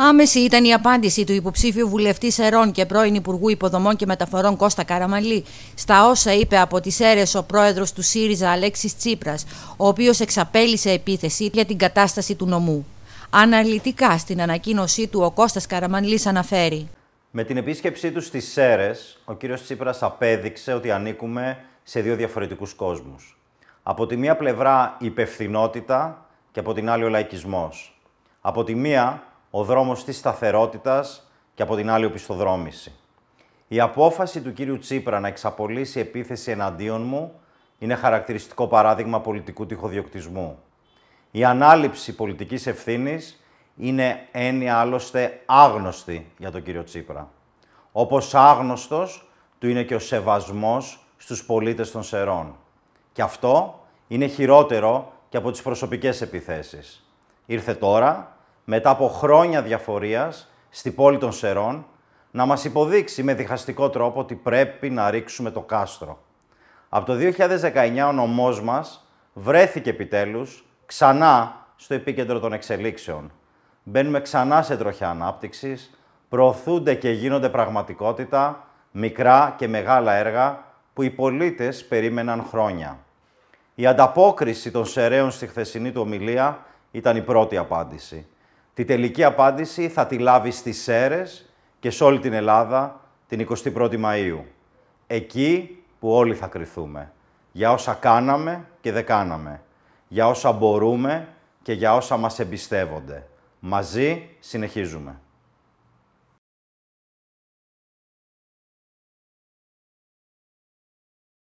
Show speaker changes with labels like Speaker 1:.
Speaker 1: Άμεση ήταν η απάντηση του υποψήφιου βουλευτής Σερών και πρώην Υπουργού Υποδομών και Μεταφορών Κώστα Καραμαλή στα όσα είπε από τις αίρες ο πρόεδρος του ΣΥΡΙΖΑ Αλέξης Τσίπρας, ο οποίος εξαπέλυσε επίθεση για την κατάσταση του νομού. Αναλυτικά στην ανακοίνωσή του ο Κώστας Καραμανλής αναφέρει.
Speaker 2: Με την επίσκεψή τους στις Σέρες, ο κύριος Τσίπρας απέδειξε ότι ανήκουμε σε δύο διαφορετικούς κόσμους. Από τη μία πλευρά η υπευθυνότητα και από την άλλη ο λαϊκισμός. Από τη μία ο δρόμος της σταθερότητας και από την άλλη οπισθοδρόμηση. Η απόφαση του κύριου Τσίπρα να εξαπολύσει επίθεση εναντίον μου είναι χαρακτηριστικό παράδειγμα πολιτικού τυχοδιοκτισμού. Η ανάληψη πολιτικής ευθύνης είναι έννοια άλλωστε άγνωστη για τον κύριο Τσίπρα. Όπως άγνωστος του είναι και ο σεβασμός στους πολίτες των Σερών. Και αυτό είναι χειρότερο και από τις προσωπικές επιθέσεις. Ήρθε τώρα μετά από χρόνια διαφορίας στη πόλη των Σερών να μας υποδείξει με διχαστικό τρόπο ότι πρέπει να ρίξουμε το κάστρο. Από το 2019 ο νομός μας βρέθηκε επιτέλους ξανά στο επίκεντρο των εξελίξεων. Μπαίνουμε ξανά σε τροχιά ανάπτυξης, προωθούνται και γίνονται πραγματικότητα μικρά και μεγάλα έργα που οι πολίτες περίμεναν χρόνια. Η ανταπόκριση των Σεραίων στη χθεσινή του ομιλία ήταν η πρώτη απάντηση. Τη τελική απάντηση θα τη λάβει στις Σέρες και σε όλη την Ελλάδα την 21η Μαΐου. Εκεί που όλοι θα κριθούμε. Για όσα κάναμε και δεν κάναμε. Για όσα μπορούμε και για όσα μας εμπιστεύονται. Μαζί
Speaker 1: συνεχίζουμε.